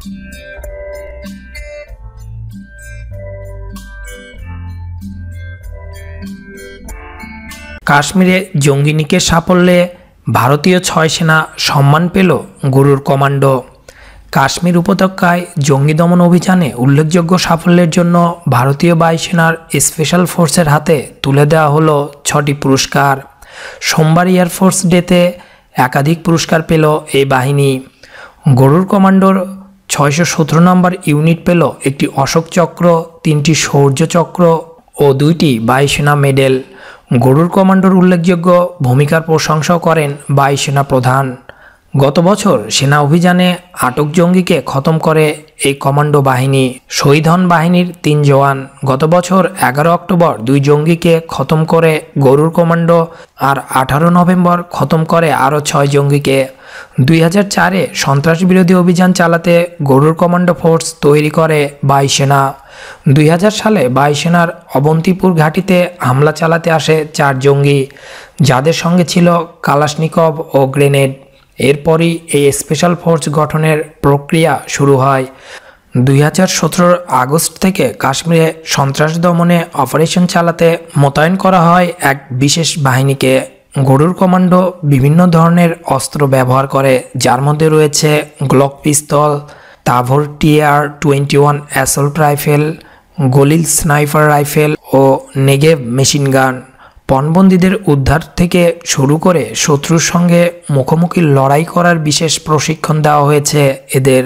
কাশ্মীরে জঙ্গিনীকে সাফল্যে ভারতীয় ছয় সেনা সম্মান পেল গুরুর কমান্ডো কাশ্মীর উপত্যকায় জঙ্গি দমন অভিযানে উল্লেখযোগ্য সাফল্যের জন্য ভারতীয় বায়ুসেনার স্পেশাল ফোর্সের হাতে তুলে দেওয়া হলো ছটি পুরস্কার সোমবার এয়ারফোর্স ডেতে একাধিক পুরস্কার পেল এই বাহিনী গরুর কমান্ডোর ছয়শো সতেরো নম্বর ইউনিট পেল একটি অশোক চক্র তিনটি শৌর্যচক্র ও দুইটি বায়ুসেনা মেডেল গরুর কমান্ডোর উল্লেখযোগ্য ভূমিকার প্রশংসাও করেন বায়ুসেনা প্রধান গত বছর সেনা অভিযানে আটক জঙ্গিকে খতম করে এই কমান্ডো বাহিনী শহীদ হন বাহিনীর তিন জওয়ান গত বছর এগারো অক্টোবর দুই জঙ্গিকে খতম করে গরুর কমান্ডো আর আঠারো নভেম্বর খতম করে আরও ছয় জঙ্গিকে দুই হাজার চারে সন্ত্রাস বিরোধী অভিযান চালাতে গরুর কমান্ডো ফোর্স তৈরি করে বায়ুসেনা দুই হাজার সালে বায়ুসেনার অবন্তিপুর ঘাটিতে হামলা চালাতে আসে চার জঙ্গি যাদের সঙ্গে ছিল কালাশনিকভ ও গ্রেনেড এরপরই এই স্পেশাল ফোর্স গঠনের প্রক্রিয়া শুরু হয় দুই হাজার সতেরোর আগস্ট থেকে কাশ্মীরে সন্ত্রাস দমনে অপারেশন চালাতে মোতায়েন করা হয় এক বিশেষ বাহিনীকে গরুর কমান্ডো বিভিন্ন ধরনের অস্ত্র ব্যবহার করে যার মধ্যে রয়েছে Glock pistol Tavor TR twenty one assault rifle Galil sniper rifle ও নেগেভ মেশিন গান পণবন্দীদের উদ্ধার থেকে শুরু করে শত্রুর সঙ্গে মুখোমুখি লড়াই করার বিশেষ প্রশিক্ষণ দেওয়া হয়েছে এদের